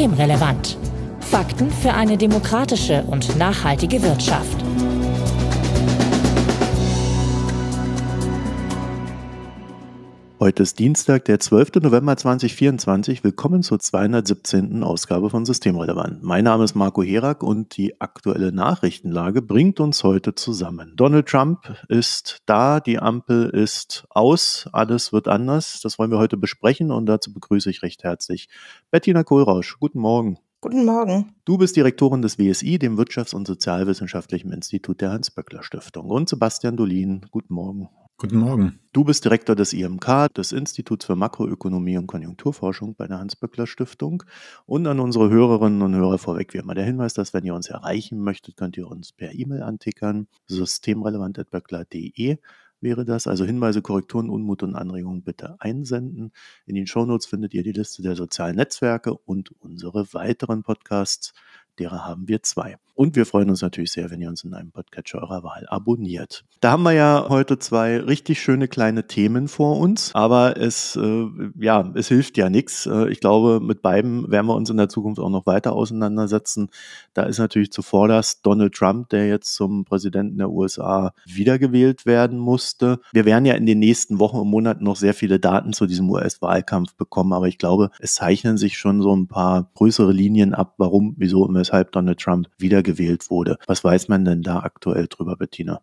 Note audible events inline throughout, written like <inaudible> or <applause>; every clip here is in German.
systemrelevant. Fakten für eine demokratische und nachhaltige Wirtschaft. Heute ist Dienstag, der 12. November 2024. Willkommen zur 217. Ausgabe von Systemrelevant. Mein Name ist Marco Herak und die aktuelle Nachrichtenlage bringt uns heute zusammen. Donald Trump ist da, die Ampel ist aus, alles wird anders. Das wollen wir heute besprechen und dazu begrüße ich recht herzlich Bettina Kohlrausch. Guten Morgen. Guten Morgen. Du bist Direktorin des WSI, dem Wirtschafts- und Sozialwissenschaftlichen Institut der Hans-Böckler-Stiftung. Und Sebastian Dolin, guten Morgen. Guten Morgen. Du bist Direktor des IMK, des Instituts für Makroökonomie und Konjunkturforschung bei der Hans-Böckler Stiftung. Und an unsere Hörerinnen und Hörer vorweg wie immer der Hinweis, dass wenn ihr uns erreichen möchtet, könnt ihr uns per E-Mail antickern. Systemrelevant.böckler.de wäre das. Also Hinweise, Korrekturen, Unmut und Anregungen bitte einsenden. In den Shownotes findet ihr die Liste der sozialen Netzwerke und unsere weiteren Podcasts derer haben wir zwei. Und wir freuen uns natürlich sehr, wenn ihr uns in einem Podcatcher eurer Wahl abonniert. Da haben wir ja heute zwei richtig schöne kleine Themen vor uns, aber es, äh, ja, es hilft ja nichts. Äh, ich glaube, mit beiden werden wir uns in der Zukunft auch noch weiter auseinandersetzen. Da ist natürlich zuvorderst Donald Trump, der jetzt zum Präsidenten der USA wiedergewählt werden musste. Wir werden ja in den nächsten Wochen und Monaten noch sehr viele Daten zu diesem US-Wahlkampf bekommen, aber ich glaube, es zeichnen sich schon so ein paar größere Linien ab, warum, wieso und weshalb weshalb Donald Trump wiedergewählt wurde. Was weiß man denn da aktuell drüber, Bettina?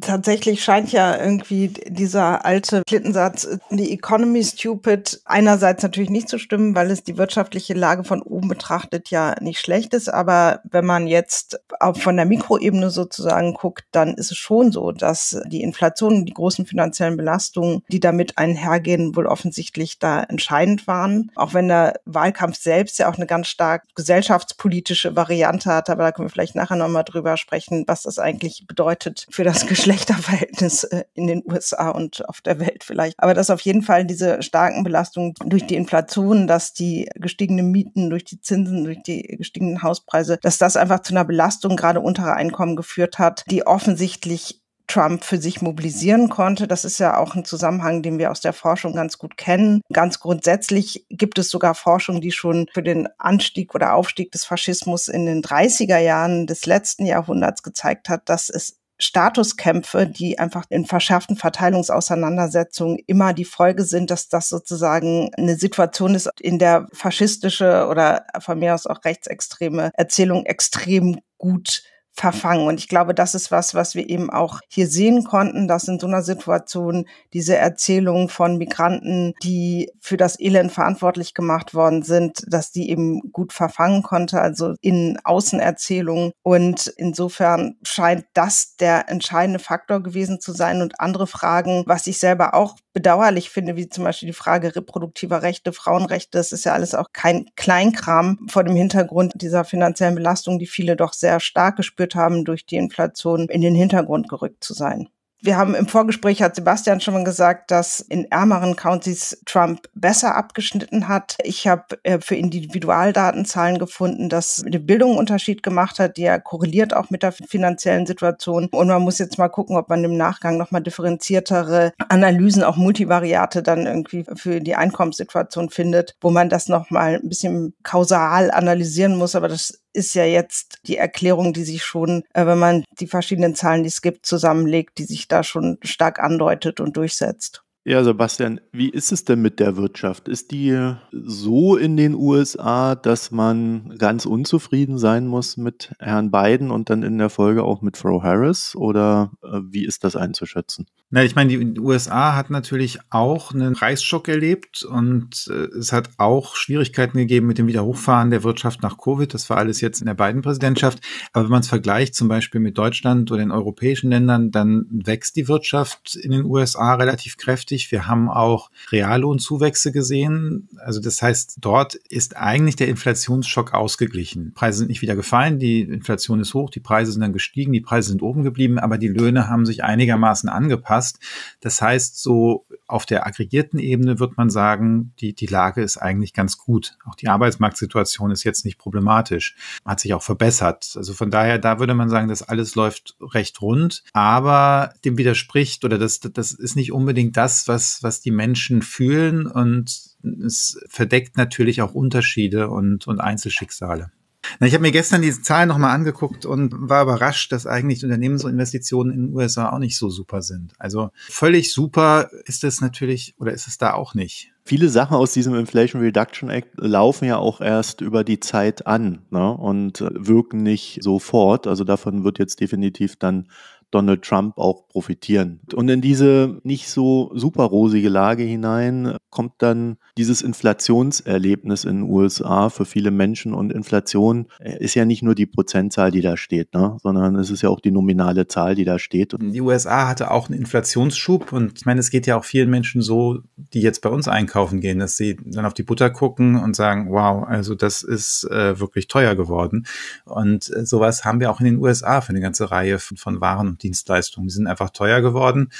Tatsächlich scheint ja irgendwie dieser alte Flittensatz, the äh, economy stupid, einerseits natürlich nicht zu stimmen, weil es die wirtschaftliche Lage von oben betrachtet ja nicht schlecht ist. Aber wenn man jetzt auch von der Mikroebene sozusagen guckt, dann ist es schon so, dass die Inflation und die großen finanziellen Belastungen, die damit einhergehen, wohl offensichtlich da entscheidend waren. Auch wenn der Wahlkampf selbst ja auch eine ganz stark gesellschaftspolitische Variante hat, aber da können wir vielleicht nachher nochmal drüber sprechen, was das eigentlich bedeutet für das Geschlechterverhältnis äh, in den USA und auf der Welt vielleicht. Aber dass auf jeden Fall diese starken Belastungen durch die Inflation, dass die gestiegenen Mieten, durch die Zinsen, durch die gestiegenen Hauspreise, dass das einfach zu einer Belastung gerade unterer Einkommen geführt hat, die offensichtlich Trump für sich mobilisieren konnte. Das ist ja auch ein Zusammenhang, den wir aus der Forschung ganz gut kennen. Ganz grundsätzlich gibt es sogar Forschung, die schon für den Anstieg oder Aufstieg des Faschismus in den 30er Jahren des letzten Jahrhunderts gezeigt hat, dass es Statuskämpfe, die einfach in verschärften Verteilungsauseinandersetzungen immer die Folge sind, dass das sozusagen eine Situation ist, in der faschistische oder von mir aus auch rechtsextreme Erzählung extrem gut verfangen. Und ich glaube, das ist was, was wir eben auch hier sehen konnten, dass in so einer Situation diese Erzählungen von Migranten, die für das Elend verantwortlich gemacht worden sind, dass die eben gut verfangen konnte, also in Außenerzählungen. Und insofern scheint das der entscheidende Faktor gewesen zu sein und andere Fragen, was ich selber auch bedauerlich finde, wie zum Beispiel die Frage reproduktiver Rechte, Frauenrechte, das ist ja alles auch kein Kleinkram vor dem Hintergrund dieser finanziellen Belastung, die viele doch sehr stark gespürt gespürt haben, durch die Inflation in den Hintergrund gerückt zu sein. Wir haben im Vorgespräch hat Sebastian schon mal gesagt, dass in ärmeren Countys Trump besser abgeschnitten hat. Ich habe äh, für Individualdaten Zahlen gefunden, dass die Bildung einen Unterschied gemacht hat, die ja korreliert auch mit der finanziellen Situation. Und man muss jetzt mal gucken, ob man im Nachgang nochmal differenziertere Analysen, auch Multivariate dann irgendwie für die Einkommenssituation findet, wo man das nochmal ein bisschen kausal analysieren muss. Aber das ist ja jetzt die Erklärung, die sich schon, äh, wenn man die verschiedenen Zahlen, die es gibt, zusammenlegt, die sich da schon stark andeutet und durchsetzt. Ja, Sebastian, wie ist es denn mit der Wirtschaft? Ist die so in den USA, dass man ganz unzufrieden sein muss mit Herrn Biden und dann in der Folge auch mit Frau Harris? Oder äh, wie ist das einzuschätzen? Na, ich meine, die USA hat natürlich auch einen Preisschock erlebt und äh, es hat auch Schwierigkeiten gegeben mit dem Wiederhochfahren der Wirtschaft nach Covid. Das war alles jetzt in der Biden-Präsidentschaft. Aber wenn man es vergleicht zum Beispiel mit Deutschland oder den europäischen Ländern, dann wächst die Wirtschaft in den USA relativ kräftig kräftig. Wir haben auch Reallohnzuwächse gesehen. Also das heißt, dort ist eigentlich der Inflationsschock ausgeglichen. Preise sind nicht wieder gefallen, die Inflation ist hoch, die Preise sind dann gestiegen, die Preise sind oben geblieben, aber die Löhne haben sich einigermaßen angepasst. Das heißt, so auf der aggregierten Ebene wird man sagen, die, die Lage ist eigentlich ganz gut. Auch die Arbeitsmarktsituation ist jetzt nicht problematisch, hat sich auch verbessert. Also von daher, da würde man sagen, das alles läuft recht rund, aber dem widerspricht oder das, das ist nicht unbedingt das, was, was die Menschen fühlen und es verdeckt natürlich auch Unterschiede und, und Einzelschicksale. Na, ich habe mir gestern diese Zahlen nochmal angeguckt und war überrascht, dass eigentlich Unternehmensinvestitionen in den USA auch nicht so super sind. Also völlig super ist es natürlich oder ist es da auch nicht. Viele Sachen aus diesem Inflation Reduction Act laufen ja auch erst über die Zeit an ne, und wirken nicht sofort. Also davon wird jetzt definitiv dann Donald Trump auch profitieren. Und in diese nicht so super rosige Lage hinein kommt dann dieses Inflationserlebnis in den USA für viele Menschen. Und Inflation äh, ist ja nicht nur die Prozentzahl, die da steht, ne? sondern es ist ja auch die nominale Zahl, die da steht. Die USA hatte auch einen Inflationsschub. Und ich meine, es geht ja auch vielen Menschen so, die jetzt bei uns einkaufen gehen, dass sie dann auf die Butter gucken und sagen, wow, also das ist äh, wirklich teuer geworden. Und äh, sowas haben wir auch in den USA für eine ganze Reihe von, von Waren und Dienstleistungen. Die sind einfach teuer geworden.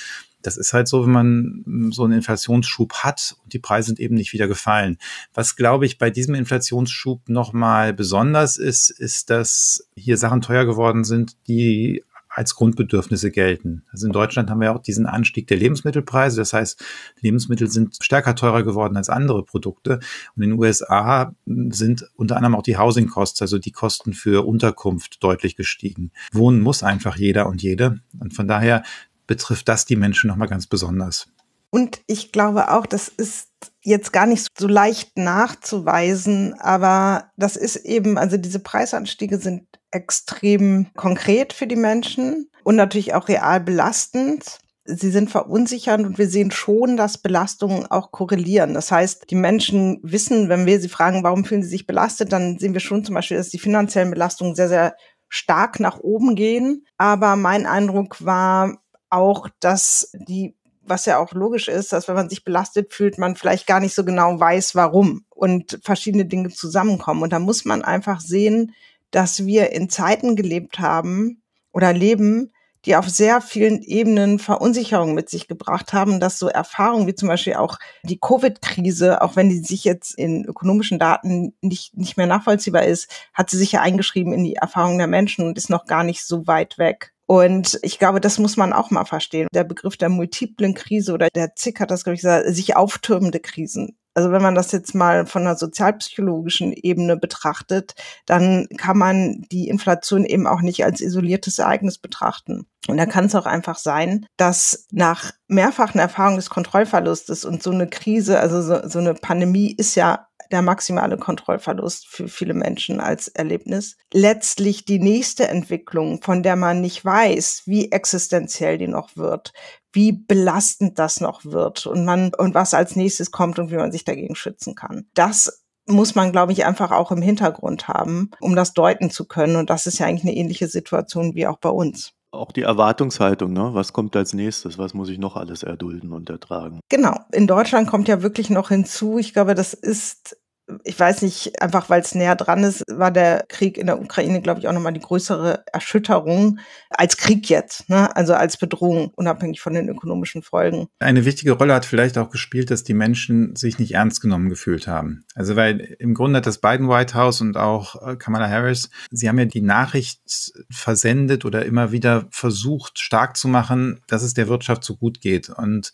Das ist halt so, wenn man so einen Inflationsschub hat und die Preise sind eben nicht wieder gefallen. Was, glaube ich, bei diesem Inflationsschub nochmal besonders ist, ist, dass hier Sachen teuer geworden sind, die als Grundbedürfnisse gelten. Also in Deutschland haben wir auch diesen Anstieg der Lebensmittelpreise. Das heißt, Lebensmittel sind stärker teurer geworden als andere Produkte. Und in den USA sind unter anderem auch die Housing Costs, also die Kosten für Unterkunft deutlich gestiegen. Wohnen muss einfach jeder und jede. Und von daher betrifft das die Menschen nochmal ganz besonders. Und ich glaube auch, das ist jetzt gar nicht so leicht nachzuweisen, aber das ist eben, also diese Preisanstiege sind extrem konkret für die Menschen und natürlich auch real belastend. Sie sind verunsichernd und wir sehen schon, dass Belastungen auch korrelieren. Das heißt, die Menschen wissen, wenn wir sie fragen, warum fühlen sie sich belastet, dann sehen wir schon zum Beispiel, dass die finanziellen Belastungen sehr, sehr stark nach oben gehen. Aber mein Eindruck war auch, dass die was ja auch logisch ist, dass wenn man sich belastet fühlt, man vielleicht gar nicht so genau weiß, warum und verschiedene Dinge zusammenkommen. Und da muss man einfach sehen, dass wir in Zeiten gelebt haben oder leben, die auf sehr vielen Ebenen Verunsicherung mit sich gebracht haben, dass so Erfahrungen wie zum Beispiel auch die Covid-Krise, auch wenn die sich jetzt in ökonomischen Daten nicht, nicht mehr nachvollziehbar ist, hat sie sich ja eingeschrieben in die Erfahrungen der Menschen und ist noch gar nicht so weit weg. Und ich glaube, das muss man auch mal verstehen. Der Begriff der multiplen Krise oder der Zick hat das, glaube ich, gesagt, sich auftürmende Krisen also wenn man das jetzt mal von einer sozialpsychologischen Ebene betrachtet, dann kann man die Inflation eben auch nicht als isoliertes Ereignis betrachten. Und da kann es auch einfach sein, dass nach mehrfachen Erfahrungen des Kontrollverlustes und so eine Krise, also so, so eine Pandemie ist ja der maximale Kontrollverlust für viele Menschen als Erlebnis. Letztlich die nächste Entwicklung, von der man nicht weiß, wie existenziell die noch wird, wie belastend das noch wird und man, und was als nächstes kommt und wie man sich dagegen schützen kann. Das muss man, glaube ich, einfach auch im Hintergrund haben, um das deuten zu können. Und das ist ja eigentlich eine ähnliche Situation wie auch bei uns. Auch die Erwartungshaltung, ne? Was kommt als nächstes? Was muss ich noch alles erdulden und ertragen? Genau. In Deutschland kommt ja wirklich noch hinzu. Ich glaube, das ist ich weiß nicht, einfach weil es näher dran ist, war der Krieg in der Ukraine, glaube ich, auch nochmal die größere Erschütterung als Krieg jetzt, ne? also als Bedrohung, unabhängig von den ökonomischen Folgen. Eine wichtige Rolle hat vielleicht auch gespielt, dass die Menschen sich nicht ernst genommen gefühlt haben. Also weil im Grunde hat das Biden White House und auch äh, Kamala Harris, sie haben ja die Nachricht versendet oder immer wieder versucht, stark zu machen, dass es der Wirtschaft so gut geht. Und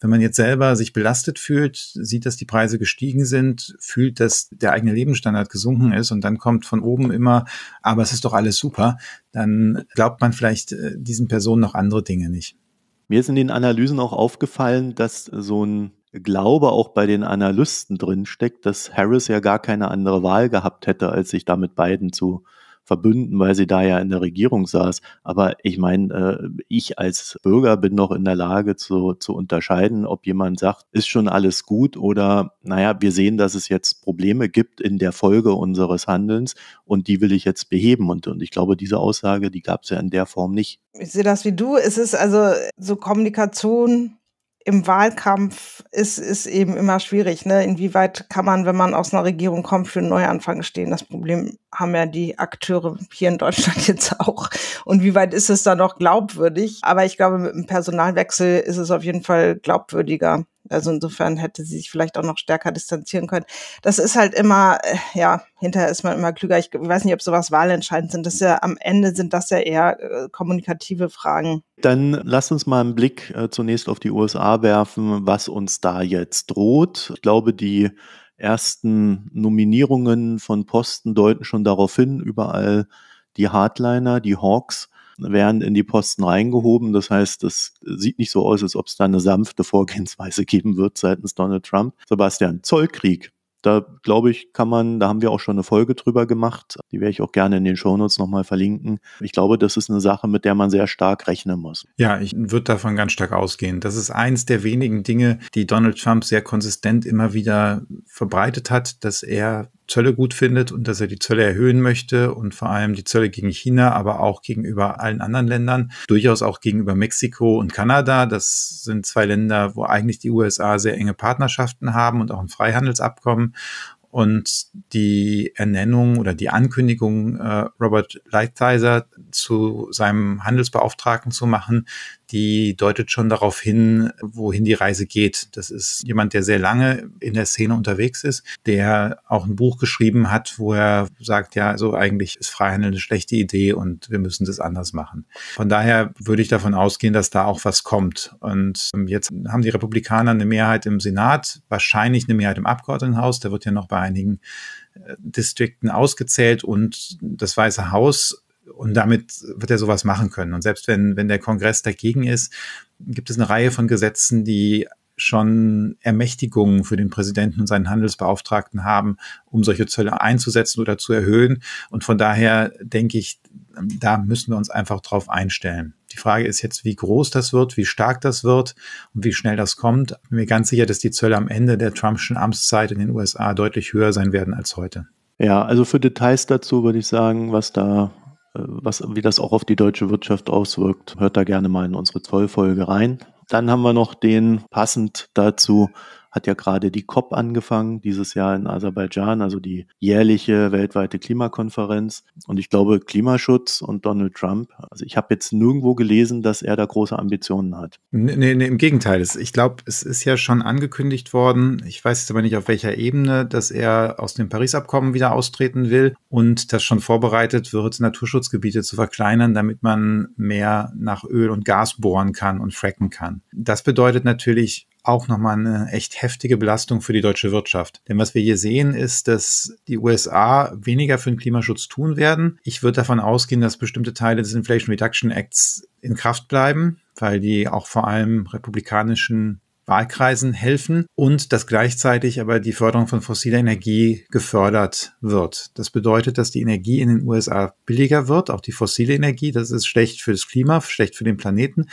wenn man jetzt selber sich belastet fühlt, sieht, dass die Preise gestiegen sind, fühlt, dass der eigene Lebensstandard gesunken ist und dann kommt von oben immer, aber es ist doch alles super, dann glaubt man vielleicht äh, diesen Personen noch andere Dinge nicht. Mir ist in den Analysen auch aufgefallen, dass so ein Glaube auch bei den Analysten drinsteckt, dass Harris ja gar keine andere Wahl gehabt hätte, als sich damit beiden zu Verbünden, weil sie da ja in der Regierung saß. Aber ich meine, äh, ich als Bürger bin noch in der Lage zu, zu unterscheiden, ob jemand sagt, ist schon alles gut oder, naja, wir sehen, dass es jetzt Probleme gibt in der Folge unseres Handelns und die will ich jetzt beheben. Und, und ich glaube, diese Aussage, die gab es ja in der Form nicht. Ich sehe das wie du. Es ist also so Kommunikation im Wahlkampf ist, ist eben immer schwierig. Ne? Inwieweit kann man, wenn man aus einer Regierung kommt, für einen Neuanfang stehen? Das Problem haben ja die Akteure hier in Deutschland <laughs> jetzt auch. Und wie weit ist es da noch glaubwürdig? Aber ich glaube, mit einem Personalwechsel ist es auf jeden Fall glaubwürdiger. Also insofern hätte sie sich vielleicht auch noch stärker distanzieren können. Das ist halt immer, äh, ja, hinterher ist man immer klüger. Ich weiß nicht, ob sowas wahlentscheidend sind. Das ist ja am Ende sind das ja eher äh, kommunikative Fragen. Dann lass uns mal einen Blick äh, zunächst auf die USA werfen, was uns da jetzt droht. Ich glaube, die ersten Nominierungen von Posten deuten schon darauf hin, überall die Hardliner, die Hawks werden in die Posten reingehoben. Das heißt, es sieht nicht so aus, als ob es da eine sanfte Vorgehensweise <laughs> geben wird seitens Donald Trump. Sebastian, Zollkrieg. Da glaube ich, kann man, da haben wir auch schon eine Folge drüber gemacht. Die werde ich auch gerne in den Shownotes nochmal verlinken. Ich glaube, das ist eine Sache, mit der man sehr stark rechnen muss. Ja, ich würde davon ganz stark ausgehen. Das ist eins der wenigen Dinge, die Donald Trump sehr konsistent immer wieder verbreitet hat, dass er Zölle gut findet und dass er die Zölle erhöhen möchte und vor allem die Zölle gegen China, aber auch gegenüber allen anderen Ländern, durchaus auch gegenüber Mexiko und Kanada. Das sind zwei Länder, wo eigentlich die USA sehr enge Partnerschaften haben und auch ein Freihandelsabkommen. Und die Ernennung oder die Ankündigung, äh, Robert Lighthizer zu seinem Handelsbeauftragten zu machen, die deutet schon darauf hin, wohin die Reise geht. Das ist jemand, der sehr lange in der Szene unterwegs ist, der auch ein Buch geschrieben hat, wo er sagt, ja, so eigentlich ist Freihandel eine schlechte Idee und wir müssen das anders machen. Von daher würde ich davon ausgehen, dass da auch was kommt. Und ähm, jetzt haben die Republikaner eine Mehrheit im Senat, wahrscheinlich eine Mehrheit im Abgeordnetenhaus. Da wird ja noch bei einigen äh, Distrikten ausgezählt und das Weiße Haus und damit wird er sowas machen können. Und selbst wenn, wenn der Kongress dagegen ist, gibt es eine Reihe von Gesetzen, die schon Ermächtigungen für den Präsidenten und seinen Handelsbeauftragten haben, um solche Zölle einzusetzen oder zu erhöhen. Und von daher denke ich, da müssen wir uns einfach drauf einstellen. Die Frage ist jetzt, wie groß das wird, wie stark das wird und wie schnell das kommt. Ich Bin mir ganz sicher, dass die Zölle am Ende der Trumpschen Amtszeit in den USA deutlich höher sein werden als heute. Ja, also für Details dazu würde ich sagen, was da, äh, was, wie das auch auf die deutsche Wirtschaft auswirkt, hört da gerne mal in unsere Zollfolge rein. Dann haben wir noch den passend dazu hat ja gerade die COP angefangen, dieses Jahr in Aserbaidschan, also die jährliche weltweite Klimakonferenz. Und ich glaube, Klimaschutz und Donald Trump, also ich habe jetzt nirgendwo gelesen, dass er da große Ambitionen hat. Nee, nee, im Gegenteil. Ich glaube, es ist ja schon angekündigt worden, ich weiß jetzt aber nicht auf welcher Ebene, dass er aus dem Paris-Abkommen wieder austreten will und dass schon vorbereitet wird, Naturschutzgebiete zu verkleinern, damit man mehr nach Öl und Gas bohren kann und fracken kann. Das bedeutet natürlich auch nochmal eine echt heftige Belastung für die deutsche Wirtschaft. Denn was wir hier sehen, ist, dass die USA weniger für den Klimaschutz tun werden. Ich würde davon ausgehen, dass bestimmte Teile des Inflation Reduction Acts in Kraft bleiben, weil die auch vor allem republikanischen Wahlkreisen helfen und dass gleichzeitig aber die Förderung von fossiler Energie gefördert wird. Das bedeutet, dass die Energie in den USA billiger wird, auch die fossile Energie. Das ist schlecht für das Klima, schlecht für den Planeten.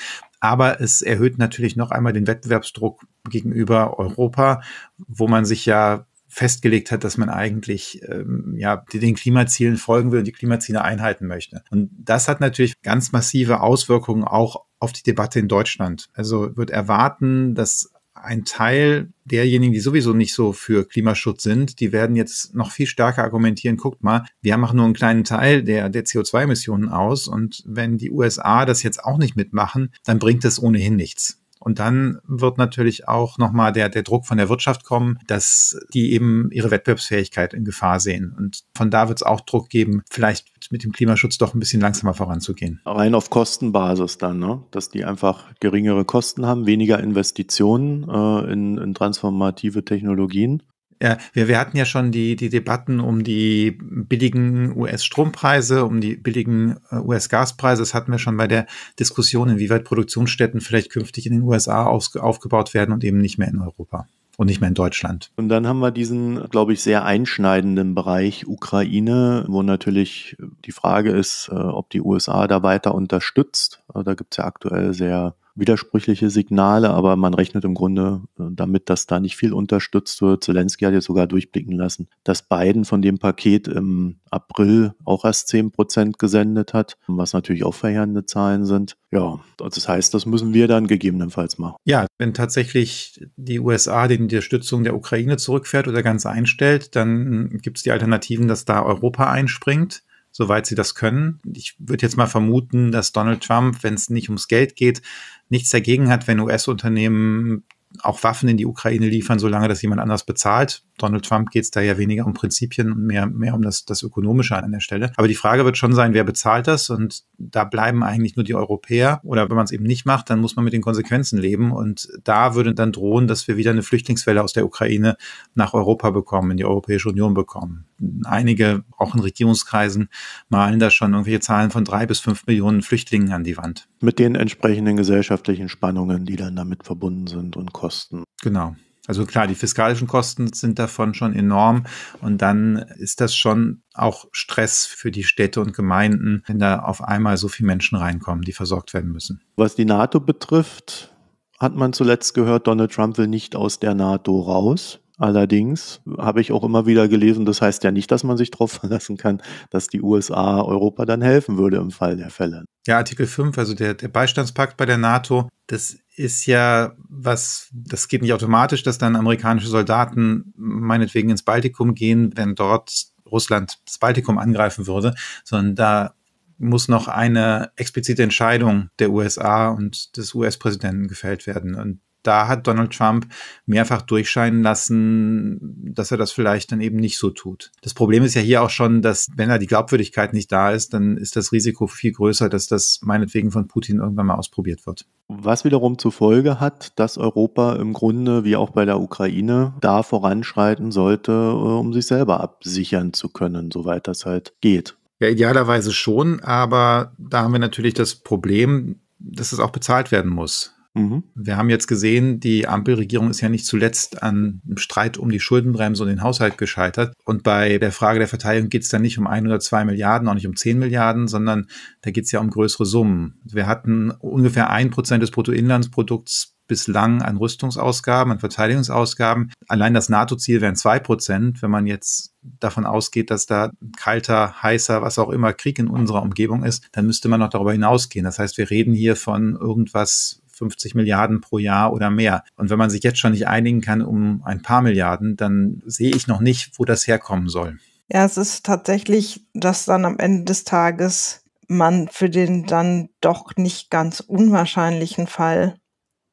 Aber es erhöht natürlich noch einmal den Wettbewerbsdruck gegenüber Europa, wo man sich ja festgelegt hat, dass man eigentlich ähm, ja den Klimazielen folgen will und die Klimaziele einhalten möchte. Und das hat natürlich ganz massive Auswirkungen auch auf die Debatte in Deutschland. Also wird erwarten, dass ein Teil derjenigen, die sowieso nicht so für Klimaschutz sind, die werden jetzt noch viel stärker argumentieren, guckt mal, wir machen nur einen kleinen Teil der, der CO2-Emissionen aus und wenn die USA das jetzt auch nicht mitmachen, dann bringt das ohnehin nichts. Und dann wird natürlich auch nochmal der, der Druck von der Wirtschaft kommen, dass die eben ihre Wettbewerbsfähigkeit in Gefahr sehen. Und von da wird es auch Druck geben, vielleicht mit dem Klimaschutz doch ein bisschen langsamer voranzugehen. Rein auf Kostenbasis dann, ne? dass die einfach geringere Kosten haben, weniger Investitionen äh, in, in transformative Technologien. Ja, wir, wir hatten ja schon die, die Debatten um die billigen US-Strompreise, um die billigen äh, US-Gaspreise. Das hatten wir schon bei der Diskussion, inwieweit Produktionsstätten vielleicht künftig in den USA aus, aufgebaut werden und eben nicht mehr in Europa und nicht mehr in Deutschland. Und dann haben wir diesen, glaube ich, sehr einschneidenden Bereich Ukraine, wo natürlich die Frage ist, äh, ob die USA da weiter unterstützt. Also da gibt es ja aktuell sehr widersprüchliche Signale, aber man rechnet im Grunde äh, damit, dass da nicht viel unterstützt wird. Zelensky hat jetzt sogar durchblicken lassen, dass Biden von dem Paket im April auch erst 10 Prozent gesendet hat, was natürlich auch verheerende Zahlen sind. Ja, also das heißt, das müssen wir dann gegebenenfalls machen. Ja, wenn tatsächlich die USA die Unterstützung der Ukraine zurückfährt oder ganz einstellt, dann hm, gibt es die Alternativen, dass da Europa einspringt soweit sie das können. Ich würde jetzt mal vermuten, dass Donald Trump, wenn es nicht ums Geld geht, nichts dagegen hat, wenn US-Unternehmen auch Waffen in die Ukraine liefern, solange das jemand anders bezahlt. Donald Trump geht es da ja weniger um Prinzipien und mehr, mehr um das, das Ökonomische an der Stelle. Aber die Frage wird schon sein, wer bezahlt das? Und da bleiben eigentlich nur die Europäer. Oder wenn man es eben nicht macht, dann muss man mit den Konsequenzen leben. Und da würde dann drohen, dass wir wieder eine Flüchtlingswelle aus der Ukraine nach Europa bekommen, in die Europäische Union bekommen. Einige, auch in Regierungskreisen, malen da schon irgendwelche Zahlen von drei bis fünf Millionen Flüchtlingen an die Wand. Mit den entsprechenden gesellschaftlichen Spannungen, die dann damit verbunden sind und Kosten. Genau. Also klar, die fiskalischen Kosten sind davon schon enorm und dann ist das schon auch Stress für die Städte und Gemeinden, wenn da auf einmal so viele Menschen reinkommen, die versorgt werden müssen. Was die NATO betrifft, hat man zuletzt gehört, Donald Trump will nicht aus der NATO raus. Allerdings habe ich auch immer wieder gelesen, das heißt ja nicht, dass man sich darauf <laughs> verlassen kann, dass die USA Europa dann helfen würde im Fall der Fälle. Ja, Artikel 5, also der, der Beistandspakt bei der NATO, das ist ja was, das geht nicht automatisch, dass dann amerikanische Soldaten meinetwegen ins Baltikum gehen, wenn dort Russland das Baltikum angreifen würde, sondern da muss noch eine explizite Entscheidung der USA und des US-Präsidenten gefällt werden. Und da hat Donald Trump mehrfach durchscheinen lassen, dass er das vielleicht dann eben nicht so tut. Das Problem ist ja hier auch schon, dass wenn da die Glaubwürdigkeit nicht da ist, dann ist das Risiko viel größer, dass das meinetwegen von Putin irgendwann mal ausprobiert wird. Was wiederum zur Folge hat, dass Europa im Grunde, wie auch bei der Ukraine, da voranschreiten sollte, äh, um sich selber absichern zu können, soweit das halt geht. Ja, idealerweise schon, aber da haben wir natürlich das Problem, dass es auch bezahlt werden muss. Mhm. Wir haben jetzt gesehen, die Ampelregierung ist ja nicht zuletzt an einem Streit um die Schuldenbremse und den Haushalt gescheitert. Und bei der Frage der Verteilung geht es dann nicht um ein oder zwei Milliarden, auch nicht um zehn Milliarden, sondern da geht es ja um größere Summen. Wir hatten ungefähr ein Prozent des Bruttoinlandsprodukts bislang an Rüstungsausgaben, an Verteidigungsausgaben. Allein das NATO-Ziel wären zwei Prozent, wenn man jetzt davon ausgeht, dass da kalter, heißer, was auch immer Krieg in unserer Umgebung ist, dann müsste man noch darüber hinausgehen. Das heißt, wir reden hier von irgendwas 50 Milliarden pro Jahr oder mehr. Und wenn man sich jetzt schon nicht einigen kann um ein paar Milliarden, dann sehe ich noch nicht, wo das herkommen soll. Ja, es ist tatsächlich, dass dann am Ende des Tages man für den dann doch nicht ganz unwahrscheinlichen Fall,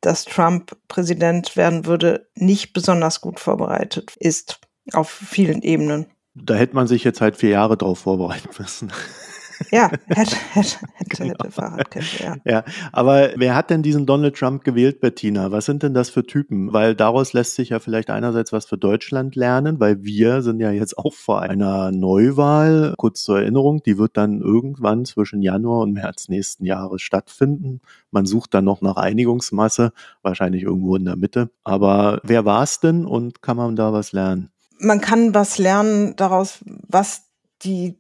dass Trump Präsident werden würde, nicht besonders gut vorbereitet ist auf vielen Ebenen. Da hätte man sich jetzt halt vier Jahre drauf vorbereiten müssen. Ja, hätte, hätte, hätte, genau. hätte Fahrradkette, ja. ja. Aber wer hat denn diesen Donald Trump gewählt, Bettina? Was sind denn das für Typen? Weil daraus lässt sich ja vielleicht einerseits was für Deutschland lernen, weil wir sind ja jetzt auch vor einer Neuwahl. Kurz zur Erinnerung, die wird dann irgendwann zwischen Januar und März nächsten Jahres stattfinden. Man sucht dann noch nach Einigungsmasse, wahrscheinlich irgendwo in der Mitte. Aber wer war es denn und kann man da was lernen? Man kann was lernen daraus, was die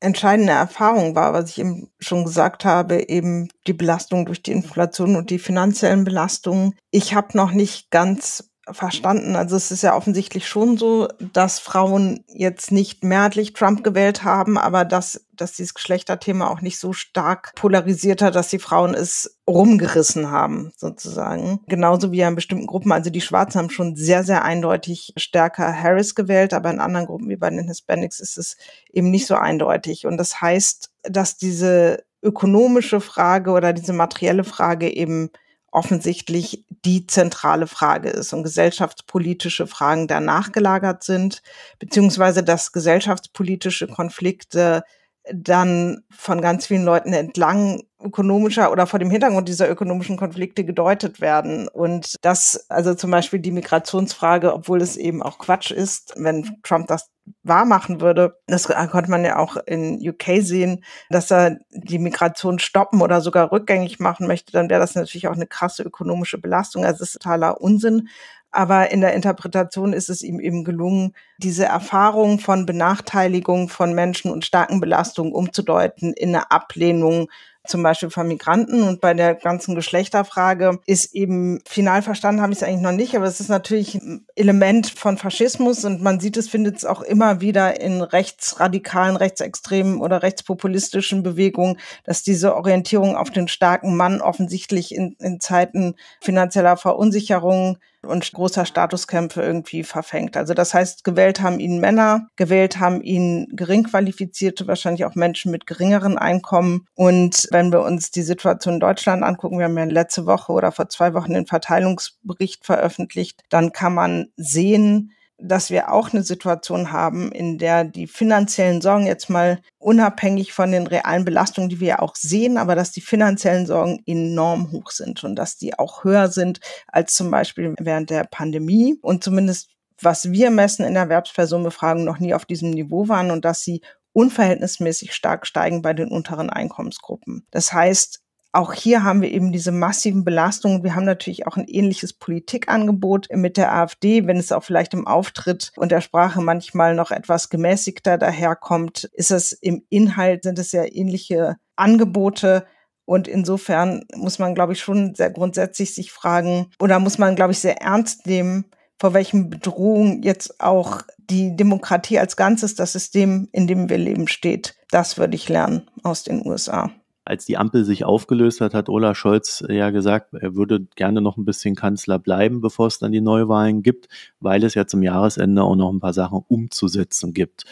entscheidende Erfahrung war, was ich eben schon gesagt habe, eben die Belastung durch die Inflation und die finanziellen Belastungen. Ich habe noch nicht ganz verstanden. Also es ist ja offensichtlich schon so, dass Frauen jetzt nicht mehrheitlich Trump gewählt haben, aber dass, dass dieses Geschlechterthema auch nicht so stark polarisiert hat, dass die Frauen es rumgerissen haben, sozusagen. Genauso wie ja in bestimmten Gruppen. Also die Schwarzen haben schon sehr, sehr eindeutig stärker Harris gewählt, aber in anderen Gruppen wie bei den Hispanics ist es eben nicht so eindeutig. Und das heißt, dass diese ökonomische Frage oder diese materielle Frage eben offensichtlich die zentrale Frage ist und gesellschaftspolitische Fragen danach gelagert sind, beziehungsweise dass gesellschaftspolitische Konflikte dann von ganz vielen Leuten entlang ökonomischer oder vor dem Hintergrund dieser ökonomischen Konflikte gedeutet werden. Und das, also zum Beispiel die Migrationsfrage, obwohl es eben auch Quatsch ist, wenn Trump das wahr machen würde, das konnte man ja auch in UK sehen, dass er die Migration stoppen oder sogar rückgängig machen möchte, dann wäre das natürlich auch eine krasse ökonomische Belastung. Also es ist totaler Unsinn. Aber in der Interpretation ist es ihm eben gelungen, diese Erfahrung von Benachteiligung von Menschen und starken Belastungen umzudeuten in eine Ablehnung zum Beispiel von Migranten und bei der ganzen Geschlechterfrage ist eben final verstanden habe ich es eigentlich noch nicht, aber es ist natürlich ein Element von Faschismus und man sieht es, findet es auch immer wieder in rechtsradikalen, rechtsextremen oder rechtspopulistischen Bewegungen, dass diese Orientierung auf den starken Mann offensichtlich in, in Zeiten finanzieller Verunsicherung und großer Statuskämpfe irgendwie verfängt. Also das heißt, gewählt haben ihn Männer, gewählt haben ihn geringqualifizierte, wahrscheinlich auch Menschen mit geringeren Einkommen. Und wenn wir uns die Situation in Deutschland angucken, wir haben ja letzte Woche oder vor zwei Wochen den Verteilungsbericht veröffentlicht, dann kann man sehen, dass wir auch eine Situation haben, in der die finanziellen Sorgen jetzt mal unabhängig von den realen Belastungen, die wir ja auch sehen, aber dass die finanziellen Sorgen enorm hoch sind und dass die auch höher sind als zum Beispiel während der Pandemie und zumindest was wir messen in der Erwerbspersonenbefragung noch nie auf diesem Niveau waren und dass sie unverhältnismäßig stark steigen bei den unteren Einkommensgruppen. Das heißt, auch hier haben wir eben diese massiven Belastungen. Wir haben natürlich auch ein ähnliches Politikangebot mit der AfD, wenn es auch vielleicht im Auftritt und der Sprache manchmal noch etwas gemäßigter daherkommt, ist es im Inhalt sind es ja ähnliche Angebote, und insofern muss man, glaube ich, schon sehr grundsätzlich sich fragen oder muss man, glaube ich, sehr ernst nehmen, vor welchen Bedrohungen jetzt auch die Demokratie als Ganzes, das System, in dem wir leben, steht. Das würde ich lernen aus den USA als die Ampel sich aufgelöst hat, hat Olaf Scholz äh, ja gesagt, er würde gerne noch ein bisschen Kanzler bleiben, bevor es dann die Neuwahlen gibt, weil es ja zum Jahresende auch noch ein paar Sachen umzusetzen gibt.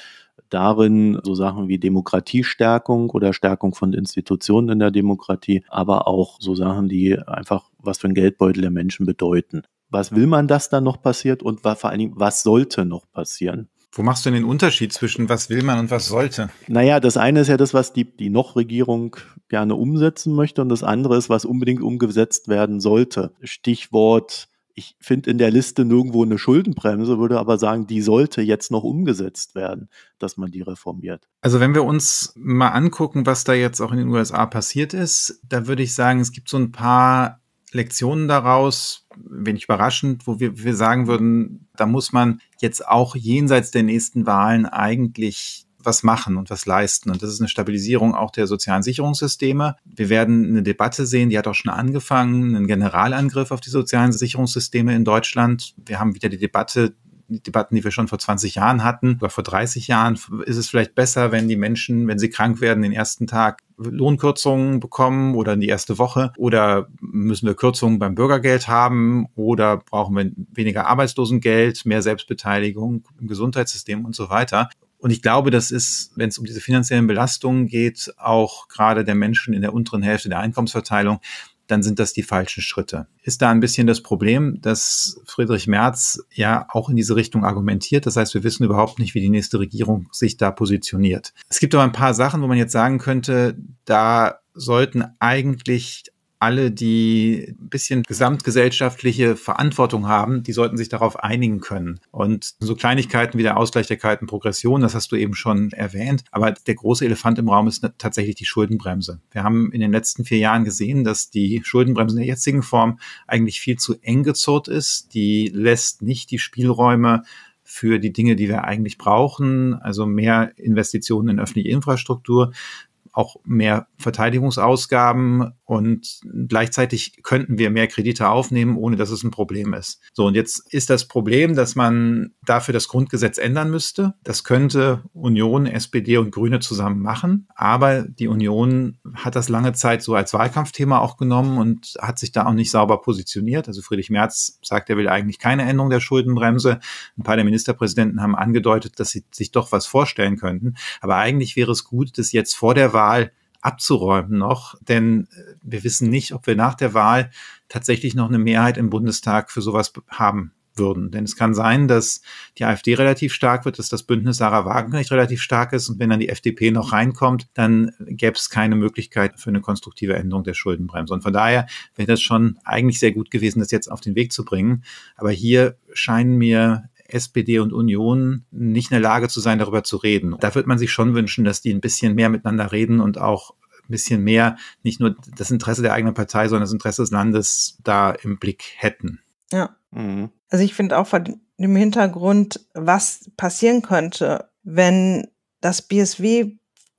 Darin so Sachen wie Demokratiestärkung oder Stärkung von Institutionen in der Demokratie, aber auch so Sachen, die einfach was für ein Geldbeutel der Menschen bedeuten. Was will man, dass da noch passiert und vor allen Dingen, was sollte noch passieren? Wo machst du denn den Unterschied zwischen was will man und was sollte? Naja, das eine ist ja das, was die, die Noch-Regierung gerne umsetzen möchte und das andere ist, was unbedingt umgesetzt werden sollte. Stichwort, ich finde in der Liste nirgendwo eine Schuldenbremse, würde aber sagen, die sollte jetzt noch umgesetzt werden, dass man die reformiert. Also wenn wir uns mal angucken, was da jetzt auch in den USA passiert ist, da würde ich sagen, es gibt so ein paar Lektionen daraus, wenig überraschend, wo wir, wir sagen würden, da muss man jetzt auch jenseits der nächsten Wahlen eigentlich was machen und was leisten. Und das ist eine Stabilisierung auch der sozialen Sicherungssysteme. Wir werden eine Debatte sehen, die hat auch schon angefangen, einen Generalangriff auf die sozialen Sicherungssysteme in Deutschland. Wir haben wieder die Debatte, Debatten, die wir schon vor 20 Jahren hatten oder vor 30 Jahren, ist es vielleicht besser, wenn die Menschen, wenn sie krank werden, den ersten Tag Lohnkürzungen bekommen oder in die erste Woche oder müssen wir Kürzungen beim Bürgergeld haben oder brauchen wir weniger Arbeitslosengeld, mehr Selbstbeteiligung im Gesundheitssystem und so weiter. Und ich glaube, das ist, wenn es um diese finanziellen Belastungen geht, auch gerade der Menschen in der unteren Hälfte der Einkommensverteilung, dann sind das die falschen Schritte. Ist da ein bisschen das Problem, dass Friedrich Merz ja auch in diese Richtung argumentiert. Das heißt, wir wissen überhaupt nicht, wie die nächste Regierung sich da positioniert. Es gibt aber ein paar Sachen, wo man jetzt sagen könnte, da sollten eigentlich alle, die ein bisschen gesamtgesellschaftliche Verantwortung haben, die sollten sich darauf einigen können. Und so Kleinigkeiten wie der Ausgleich der kalten Progression, das hast du eben schon erwähnt. Aber der große Elefant im Raum ist ne, tatsächlich die Schuldenbremse. Wir haben in den letzten vier Jahren gesehen, dass die Schuldenbremse in der jetzigen Form eigentlich viel zu eng gezurrt ist. Die lässt nicht die Spielräume für die Dinge, die wir eigentlich brauchen, also mehr Investitionen in öffentliche Infrastruktur, auch mehr Verteidigungsausgaben und gleichzeitig könnten wir mehr Kredite aufnehmen, ohne dass es ein Problem ist. So, und jetzt ist das Problem, dass man dafür das Grundgesetz ändern müsste. Das könnte Union, SPD und Grüne zusammen machen, aber die Union hat das lange Zeit so als Wahlkampfthema auch genommen und hat sich da auch nicht sauber positioniert. Also Friedrich Merz sagt, er will eigentlich keine Änderung der Schuldenbremse. Ein paar der Ministerpräsidenten haben angedeutet, dass sie sich doch was vorstellen könnten. Aber eigentlich wäre es gut, dass jetzt vor der Wahl Wahl abzuräumen noch, denn äh, wir wissen nicht, ob wir nach der Wahl tatsächlich noch eine Mehrheit im Bundestag für sowas haben würden. Denn es kann sein, dass die AfD relativ stark wird, dass das Bündnis Sarah Wagenknecht relativ stark ist und wenn dann die FDP noch reinkommt, dann gäbe es keine Möglichkeit für eine konstruktive Änderung der Schuldenbremse. Und von daher wäre das schon eigentlich sehr gut gewesen, das jetzt auf den Weg zu bringen. Aber hier scheinen mir SPD und Union nicht in der Lage zu sein, darüber zu reden. Da wird man sich schon wünschen, dass die ein bisschen mehr miteinander reden und auch ein bisschen mehr nicht nur das Interesse der eigenen Partei, sondern das Interesse des Landes da im Blick hätten. Ja. Mhm. Also ich finde auch vor dem Hintergrund, was passieren könnte, wenn das BSW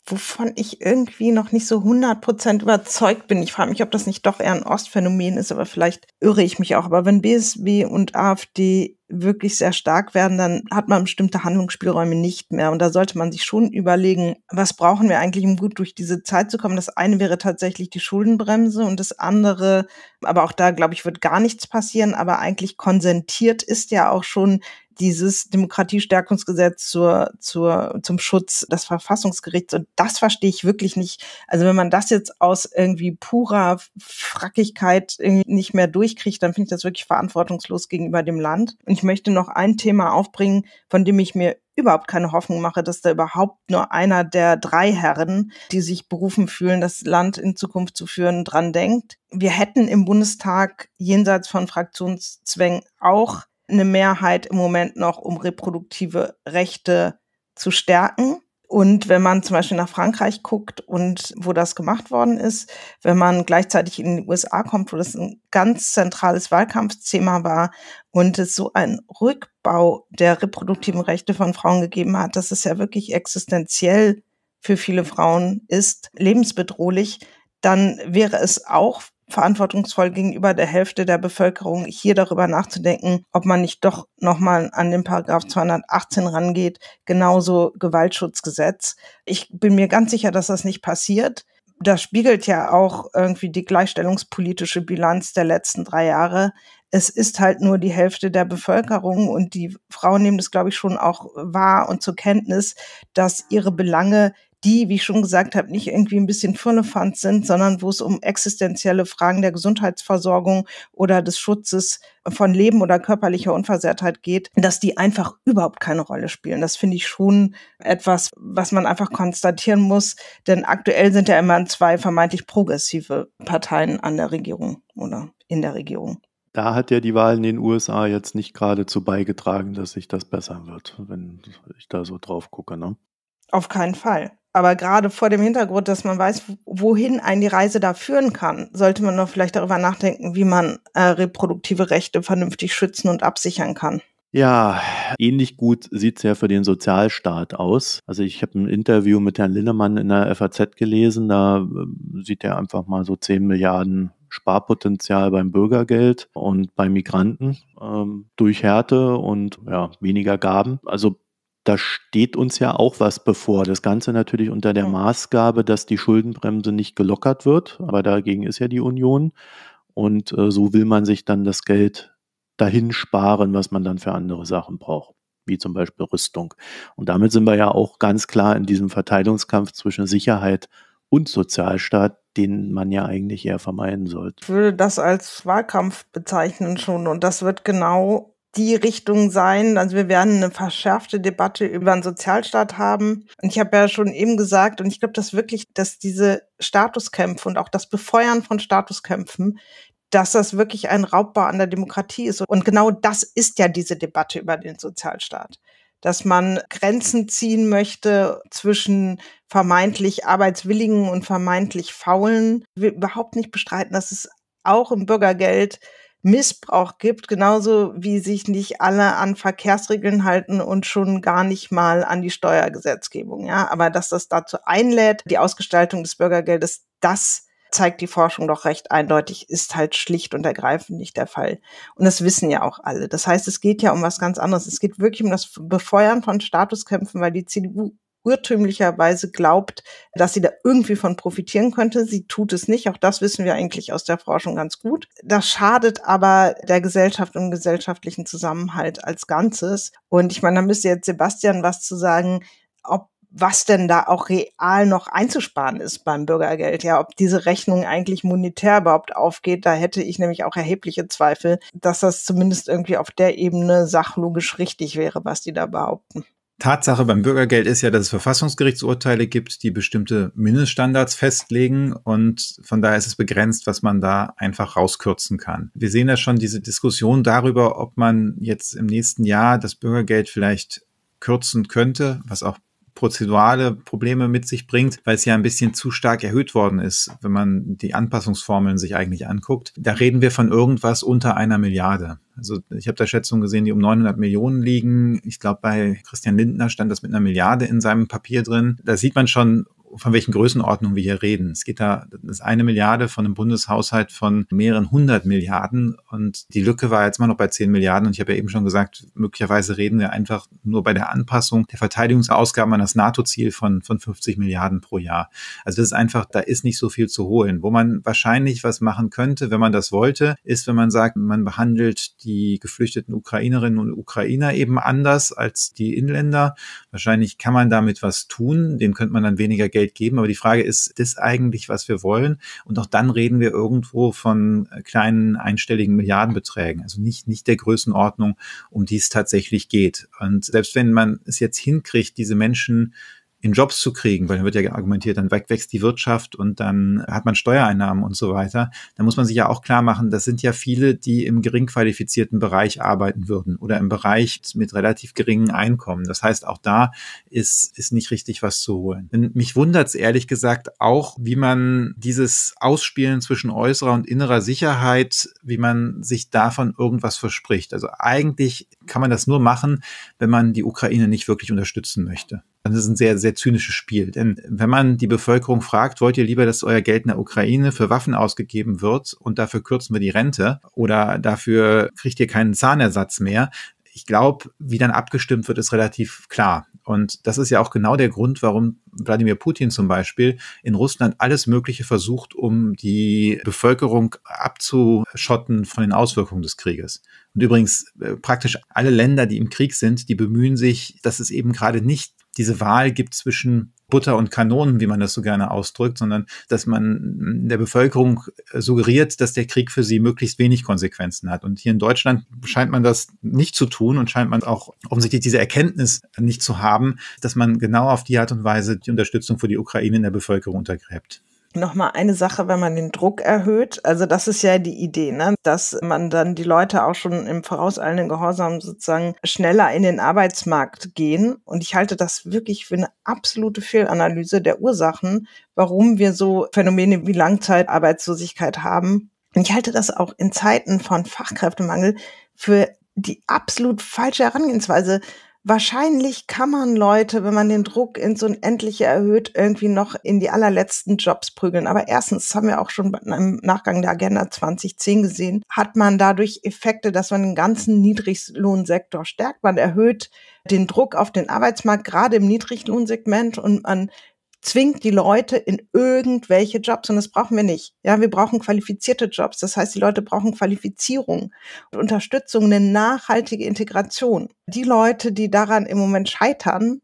wovon ich irgendwie noch nicht so 100% überzeugt bin. Ich frage mich, ob das nicht doch eher ein Ostphänomen ist, aber vielleicht irre ich mich auch. Aber wenn BSW und AfD wirklich sehr stark werden, dann hat man bestimmte Handlungsspielräume nicht mehr. Und da sollte man sich schon überlegen, was brauchen wir eigentlich, um gut durch diese Zeit zu kommen. Das eine wäre tatsächlich die Schuldenbremse und das andere, aber auch da, glaube ich, wird gar nichts passieren. Aber eigentlich konsentiert ist ja auch schon dieses Demokratiestärkungsgesetz zur, zur, zum Schutz des Verfassungsgerichts. Und das verstehe ich wirklich nicht. Also wenn man das jetzt aus irgendwie purer Frackigkeit irgendwie nicht mehr durchkriegt, dann finde ich das wirklich verantwortungslos gegenüber dem Land. Und ich möchte noch ein Thema aufbringen, von dem ich mir überhaupt keine Hoffnung mache, dass da überhaupt nur einer der drei Herren, die sich berufen fühlen, das Land in Zukunft zu führen, dran denkt. Wir hätten im Bundestag jenseits von Fraktionszwängen auch eine Mehrheit im Moment noch, um reproduktive Rechte zu stärken. Und wenn man zum Beispiel nach Frankreich guckt und wo das gemacht worden ist, wenn man gleichzeitig in die USA kommt, wo das ein ganz zentrales Wahlkampfthema war und es so einen Rückbau der reproduktiven Rechte von Frauen gegeben hat, dass es ja wirklich existenziell für viele Frauen ist, lebensbedrohlich, dann wäre es auch verantwortungsvoll gegenüber der Hälfte der Bevölkerung, hier darüber nachzudenken, ob man nicht doch nochmal an den Paragraph 218 rangeht, genauso Gewaltschutzgesetz. Ich bin mir ganz sicher, dass das nicht passiert. Das spiegelt ja auch irgendwie die gleichstellungspolitische Bilanz der letzten drei Jahre. Es ist halt nur die Hälfte der Bevölkerung und die Frauen nehmen das, glaube ich, schon auch wahr und zur Kenntnis, dass ihre Belange die, wie ich schon gesagt habe, nicht irgendwie ein bisschen firlefanz sind, sondern wo es um existenzielle Fragen der Gesundheitsversorgung oder des Schutzes von Leben oder körperlicher Unversehrtheit geht, dass die einfach überhaupt keine Rolle spielen. Das finde ich schon etwas, was man einfach konstatieren muss, denn aktuell sind ja immer zwei vermeintlich progressive Parteien an der Regierung oder in der Regierung da hat ja die Wahl in den USA jetzt nicht geradezu beigetragen, dass sich das besser wird, wenn ich da so drauf gucke. Ne? Auf keinen Fall. Aber gerade vor dem Hintergrund, dass man weiß, wohin einen die Reise da führen kann, sollte man noch vielleicht darüber nachdenken, wie man äh, reproduktive Rechte vernünftig schützen und absichern kann. Ja, ähnlich gut sieht es ja für den Sozialstaat aus. Also ich habe ein Interview mit Herrn Linnemann in der FAZ gelesen, da äh, sieht er einfach mal so 10 Milliarden Sparpotenzial beim Bürgergeld und bei Migranten ähm, durch Härte und ja, weniger Gaben. Also da steht uns ja auch was bevor. Das Ganze natürlich unter der Maßgabe, dass die Schuldenbremse nicht gelockert wird, aber dagegen ist ja die Union. Und äh, so will man sich dann das Geld dahin sparen, was man dann für andere Sachen braucht, wie zum Beispiel Rüstung. Und damit sind wir ja auch ganz klar in diesem Verteilungskampf zwischen Sicherheit und Sozialstaat, den man ja eigentlich eher vermeiden sollte. Ich würde das als Wahlkampf bezeichnen schon und das wird genau die Richtung sein. Also wir werden eine verschärfte Debatte über einen Sozialstaat haben. Und ich habe ja schon eben gesagt, und ich glaube das wirklich, dass diese Statuskämpfe und auch das Befeuern von Statuskämpfen, dass das wirklich ein Raubbau an der Demokratie ist. Und genau das ist ja diese Debatte über den Sozialstaat. Dass man Grenzen ziehen möchte zwischen vermeintlich Arbeitswilligen und vermeintlich Faulen. Ich will überhaupt nicht bestreiten, dass es auch im Bürgergeld Missbrauch gibt, genauso wie sich nicht alle an Verkehrsregeln halten und schon gar nicht mal an die Steuergesetzgebung. Ja, aber dass das dazu einlädt, die Ausgestaltung des Bürgergeldes, das zeigt die Forschung doch recht eindeutig, ist halt schlicht und ergreifend nicht der Fall. Und das wissen ja auch alle. Das heißt, es geht ja um was ganz anderes. Es geht wirklich um das Befeuern von Statuskämpfen, weil die CDU irrtümlicherweise glaubt, dass sie da irgendwie von profitieren könnte. Sie tut es nicht. Auch das wissen wir eigentlich aus der Forschung ganz gut. Das schadet aber der Gesellschaft und gesellschaftlichen Zusammenhalt als Ganzes. Und ich meine, da müsste jetzt Sebastian was zu sagen, ob was denn da auch real noch einzusparen ist beim Bürgergeld. Ja, ob diese Rechnung eigentlich monetär überhaupt aufgeht, da hätte ich nämlich auch erhebliche Zweifel, dass das zumindest irgendwie auf der Ebene sachlogisch richtig wäre, was die da behaupten. Tatsache beim Bürgergeld ist ja, dass es Verfassungsgerichtsurteile gibt, die bestimmte Mindeststandards festlegen und von daher ist es begrenzt, was man da einfach rauskürzen kann. Wir sehen ja schon diese Diskussion darüber, ob man jetzt im nächsten Jahr das Bürgergeld vielleicht kürzen könnte, was auch prozedurale Probleme mit sich bringt, weil es ja ein bisschen zu stark erhöht worden ist, wenn man die Anpassungsformeln sich eigentlich anguckt. Da reden wir von irgendwas unter einer Milliarde. Also ich habe da Schätzungen gesehen, die um 900 Millionen liegen. Ich glaube, bei Christian Lindner stand das mit einer Milliarde in seinem Papier drin. Da sieht man schon, von welchen Größenordnungen wir hier reden. Es geht da, das ist eine Milliarde von einem Bundeshaushalt von mehreren hundert Milliarden und die Lücke war jetzt mal noch bei zehn Milliarden und ich habe ja eben schon gesagt, möglicherweise reden wir einfach nur bei der Anpassung der Verteidigungsausgaben an das NATO-Ziel von, von 50 Milliarden pro Jahr. Also das ist einfach, da ist nicht so viel zu holen. Wo man wahrscheinlich was machen könnte, wenn man das wollte, ist, wenn man sagt, man behandelt die geflüchteten Ukrainerinnen und Ukrainer eben anders als die Inländer. Wahrscheinlich kann man damit was tun, dem könnte man dann weniger Geld geben, aber die Frage ist, ist das eigentlich, was wir wollen? Und auch dann reden wir irgendwo von äh, kleinen einstelligen Milliardenbeträgen, also nicht, nicht der Größenordnung, um die es tatsächlich geht. Und selbst wenn man es jetzt hinkriegt, diese Menschen in Jobs zu kriegen, weil dann wird ja argumentiert, dann wächst die Wirtschaft und dann hat man Steuereinnahmen und so weiter. Da muss man sich ja auch klar machen, das sind ja viele, die im gering qualifizierten Bereich arbeiten würden oder im Bereich mit relativ geringen Einkommen. Das heißt, auch da ist, ist nicht richtig was zu holen. Und mich wundert es ehrlich gesagt auch, wie man dieses Ausspielen zwischen äußerer und innerer Sicherheit, wie man sich davon irgendwas verspricht. Also eigentlich kann man das nur machen, wenn man die Ukraine nicht wirklich unterstützen möchte das ist ein sehr, sehr zynisches Spiel. Denn wenn man die Bevölkerung fragt, wollt ihr lieber, dass euer Geld in der Ukraine für Waffen ausgegeben wird und dafür kürzen wir die Rente oder dafür kriegt ihr keinen Zahnersatz mehr, ich glaube, wie dann abgestimmt wird, ist relativ klar. Und das ist ja auch genau der Grund, warum Wladimir Putin zum Beispiel in Russland alles Mögliche versucht, um die Bevölkerung abzuschotten von den Auswirkungen des Krieges. Und übrigens, äh, praktisch alle Länder, die im Krieg sind, die bemühen sich, dass es eben gerade nicht diese Wahl gibt zwischen Butter und Kanonen, wie man das so gerne ausdrückt, sondern dass man der Bevölkerung suggeriert, dass der Krieg für sie möglichst wenig Konsequenzen hat. Und hier in Deutschland scheint man das nicht zu tun und scheint man auch offensichtlich diese Erkenntnis nicht zu haben, dass man genau auf die Art und Weise die Unterstützung für die Ukraine in der Bevölkerung untergräbt. Nochmal eine Sache, wenn man den Druck erhöht. Also das ist ja die Idee, ne? dass man dann die Leute auch schon im vorauseilenden Gehorsam sozusagen schneller in den Arbeitsmarkt gehen. Und ich halte das wirklich für eine absolute Fehlanalyse der Ursachen, warum wir so Phänomene wie Langzeitarbeitslosigkeit haben. Und ich halte das auch in Zeiten von Fachkräftemangel für die absolut falsche Herangehensweise, Wahrscheinlich kann man Leute, wenn man den Druck ins Unendliche erhöht, irgendwie noch in die allerletzten Jobs prügeln. Aber erstens, das haben wir auch schon im Nachgang der Agenda 2010 gesehen, hat man dadurch Effekte, dass man den ganzen Niedriglohnsektor stärkt. Man erhöht den Druck auf den Arbeitsmarkt, gerade im Niedriglohnsegment und man zwingt die Leute in irgendwelche Jobs und das brauchen wir nicht. Ja, wir brauchen qualifizierte Jobs. Das heißt, die Leute brauchen Qualifizierung und Unterstützung, eine nachhaltige Integration. Die Leute, die daran im Moment scheitern,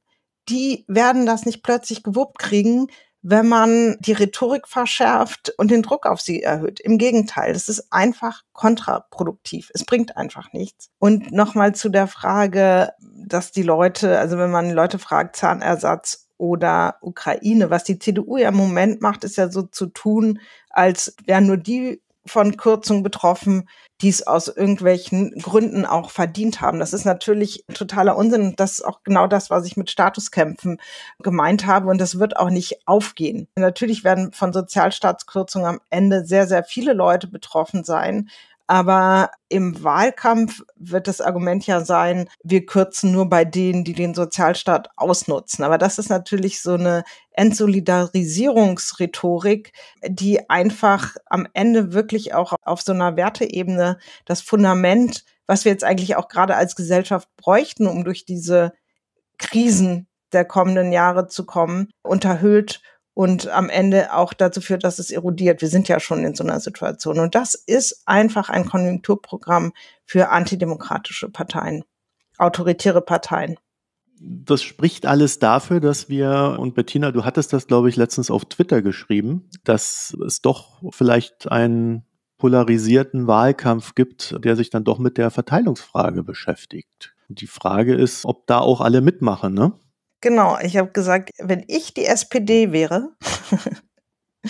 die werden das nicht plötzlich gewuppt kriegen, wenn man die Rhetorik verschärft und den Druck auf sie erhöht. Im Gegenteil, das ist einfach kontraproduktiv. Es bringt einfach nichts. Und nochmal zu der Frage, dass die Leute, also wenn man Leute fragt, Zahnersatz oder Ukraine. Was die CDU ja im Moment macht, ist ja so zu tun, als wären nur die von Kürzungen betroffen, die es aus irgendwelchen Gründen auch verdient haben. Das ist natürlich totaler Unsinn. das ist auch genau das, was ich mit Statuskämpfen gemeint habe. Und das wird auch nicht aufgehen. Natürlich werden von Sozialstaatskürzungen am Ende sehr, sehr viele Leute betroffen sein. Aber im Wahlkampf wird das Argument ja sein, wir kürzen nur bei denen, die den Sozialstaat ausnutzen. Aber das ist natürlich so eine Entsolidarisierungsrhetorik, die einfach am Ende wirklich auch auf so einer Werteebene das Fundament, was wir jetzt eigentlich auch gerade als Gesellschaft bräuchten, um durch diese Krisen der kommenden Jahre zu kommen, unterhöhlt und am Ende auch dazu führt, dass es erodiert. Wir sind ja schon in so einer Situation. Und das ist einfach ein Konjunkturprogramm für antidemokratische Parteien, autoritäre Parteien. Das spricht alles dafür, dass wir, und Bettina, du hattest das, glaube ich, letztens auf Twitter geschrieben, dass es doch vielleicht einen polarisierten Wahlkampf gibt, der sich dann doch mit der Verteilungsfrage beschäftigt. Und die Frage ist, ob da auch alle mitmachen, ne? Genau, ich habe gesagt, wenn ich die SPD wäre, <laughs>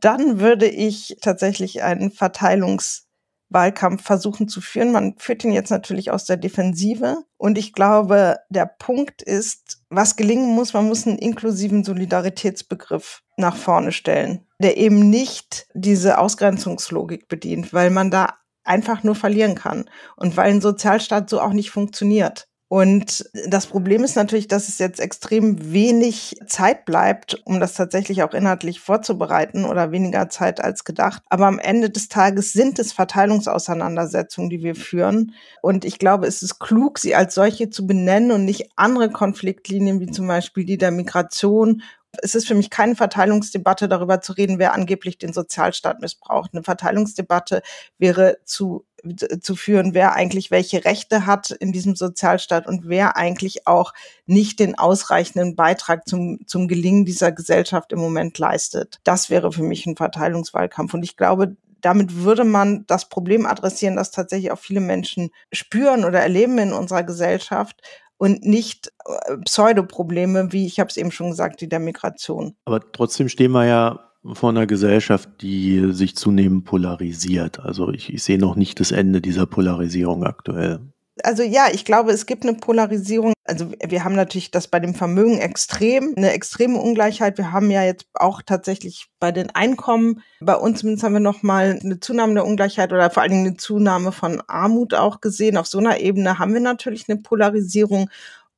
dann würde ich tatsächlich einen Verteilungswahlkampf versuchen zu führen. Man führt ihn jetzt natürlich aus der Defensive. Und ich glaube, der Punkt ist, was gelingen muss, man muss einen inklusiven Solidaritätsbegriff nach vorne stellen, der eben nicht diese Ausgrenzungslogik bedient, weil man da einfach nur verlieren kann und weil ein Sozialstaat so auch nicht funktioniert. Und das Problem ist natürlich, dass es jetzt extrem wenig Zeit bleibt, um das tatsächlich auch inhaltlich vorzubereiten oder weniger Zeit als gedacht. Aber am Ende des Tages sind es Verteilungsauseinandersetzungen, die wir führen. Und ich glaube, es ist klug, sie als solche zu benennen und nicht andere Konfliktlinien wie zum Beispiel die der Migration es ist für mich keine Verteilungsdebatte darüber zu reden, wer angeblich den Sozialstaat missbraucht. Eine Verteilungsdebatte wäre zu zu führen, wer eigentlich welche Rechte hat in diesem Sozialstaat und wer eigentlich auch nicht den ausreichenden Beitrag zum, zum Gelingen dieser Gesellschaft im Moment leistet. Das wäre für mich ein Verteilungswahlkampf. Und ich glaube, damit würde man das Problem adressieren, das tatsächlich auch viele Menschen spüren oder erleben in unserer Gesellschaft und nicht äh, Pseudoprobleme, wie ich habe es eben schon gesagt, die der Migration. Aber trotzdem stehen wir ja von einer Gesellschaft, die sich zunehmend polarisiert. Also ich, ich sehe noch nicht das Ende dieser Polarisierung aktuell. Also ja, ich glaube, es gibt eine Polarisierung. Also wir haben natürlich das bei dem Vermögen extrem, eine extreme Ungleichheit. Wir haben ja jetzt auch tatsächlich bei den Einkommen, bei uns zumindest haben wir nochmal eine Zunahme der Ungleichheit oder vor allen Dingen eine Zunahme von Armut auch gesehen. Auf so einer Ebene haben wir natürlich eine Polarisierung.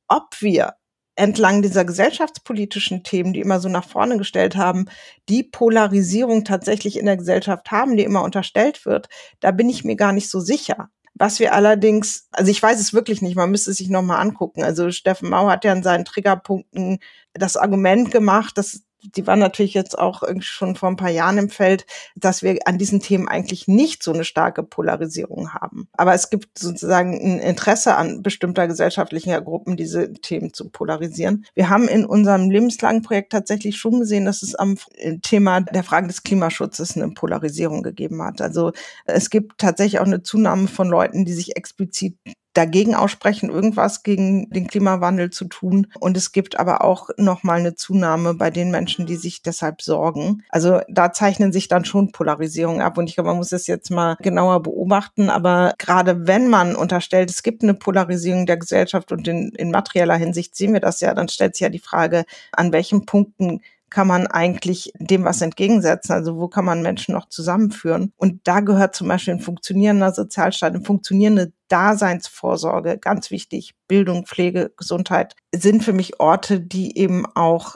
Ob wir entlang dieser gesellschaftspolitischen Themen, die immer so nach vorne gestellt haben, die Polarisierung tatsächlich in der Gesellschaft haben, die immer unterstellt wird, da bin ich mir gar nicht so sicher. Was wir allerdings, also ich weiß es wirklich nicht, man müsste es sich nochmal angucken. Also Steffen Mau hat ja in seinen Triggerpunkten das Argument gemacht, dass die waren natürlich jetzt auch irgendwie schon vor ein paar Jahren im Feld, dass wir an diesen Themen eigentlich nicht so eine starke Polarisierung haben. Aber es gibt sozusagen ein Interesse an bestimmter gesellschaftlicher Gruppen, diese Themen zu polarisieren. Wir haben in unserem lebenslangen Projekt tatsächlich schon gesehen, dass es am Thema der Fragen des Klimaschutzes eine Polarisierung gegeben hat. Also es gibt tatsächlich auch eine Zunahme von Leuten, die sich explizit dagegen aussprechen, irgendwas gegen den Klimawandel zu tun. Und es gibt aber auch nochmal eine Zunahme bei den Menschen, die sich deshalb sorgen. Also da zeichnen sich dann schon Polarisierungen ab. Und ich glaube, man muss das jetzt mal genauer beobachten. Aber gerade wenn man unterstellt, es gibt eine Polarisierung der Gesellschaft und in, in materieller Hinsicht sehen wir das ja, dann stellt sich ja die Frage, an welchen Punkten kann man eigentlich dem was entgegensetzen? Also wo kann man Menschen noch zusammenführen? Und da gehört zum Beispiel ein funktionierender Sozialstaat, eine funktionierende Daseinsvorsorge, ganz wichtig. Bildung, Pflege, Gesundheit sind für mich Orte, die eben auch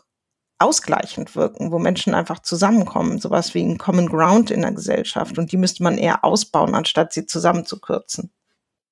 ausgleichend wirken, wo Menschen einfach zusammenkommen, sowas wie ein Common Ground in der Gesellschaft. Und die müsste man eher ausbauen, anstatt sie zusammenzukürzen.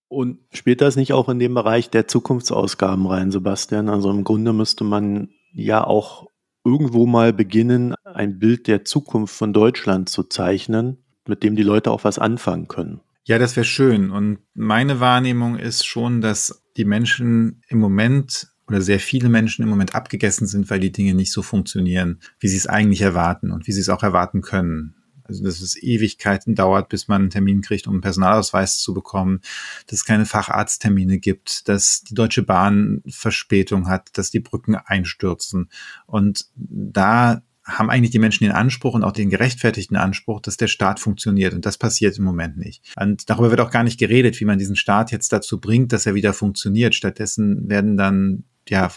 Und spielt das nicht auch in den Bereich der Zukunftsausgaben rein, Sebastian? Also im Grunde müsste man ja auch irgendwo mal beginnen, ein Bild der Zukunft von Deutschland zu zeichnen, mit dem die Leute auch was anfangen können. Ja, das wäre schön. Und meine Wahrnehmung ist schon, dass die Menschen im Moment oder sehr viele Menschen im Moment abgegessen sind, weil die Dinge nicht so funktionieren, wie sie es eigentlich erwarten und wie sie es auch erwarten können. Also, dass es Ewigkeiten dauert, bis man einen Termin kriegt, um einen Personalausweis zu bekommen, dass es keine Facharzttermine gibt, dass die Deutsche Bahn Verspätung hat, dass die Brücken einstürzen. Und da haben eigentlich die Menschen den Anspruch und auch den gerechtfertigten Anspruch, dass der Staat funktioniert. Und das passiert im Moment nicht. Und darüber wird auch gar nicht geredet, wie man diesen Staat jetzt dazu bringt, dass er wieder funktioniert. Stattdessen werden dann ja,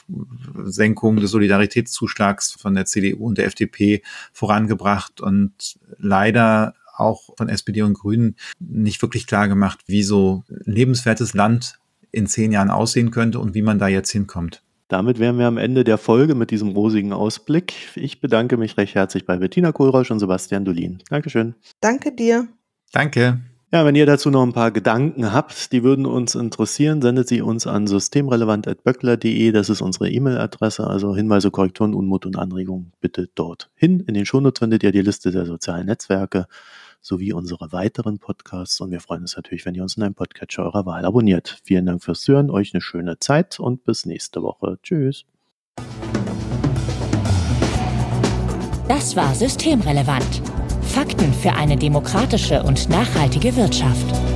Senkung des Solidaritätszuschlags von der CDU und der FDP vorangebracht und leider auch von SPD und Grünen nicht wirklich klar gemacht, wie so lebenswertes Land in zehn Jahren aussehen könnte und wie man da jetzt hinkommt. Damit wären wir am Ende der Folge mit diesem rosigen Ausblick. Ich bedanke mich recht herzlich bei Bettina Kohlrausch und Sebastian Dulin. Dankeschön. Danke dir. Danke. Ja, wenn ihr dazu noch ein paar Gedanken habt, die würden uns interessieren, sendet sie uns an systemrelevant.böckler.de. Das ist unsere E-Mail-Adresse. Also Hinweise, Korrekturen, Unmut und Anregungen bitte dort hin. In den Shownotes findet ihr die Liste der sozialen Netzwerke sowie unsere weiteren Podcasts. Und wir freuen uns natürlich, wenn ihr uns in einem Podcatcher eurer Wahl abonniert. Vielen Dank fürs Zuhören, euch eine schöne Zeit und bis nächste Woche. Tschüss. Das war Systemrelevant Fakten für eine demokratische und nachhaltige Wirtschaft.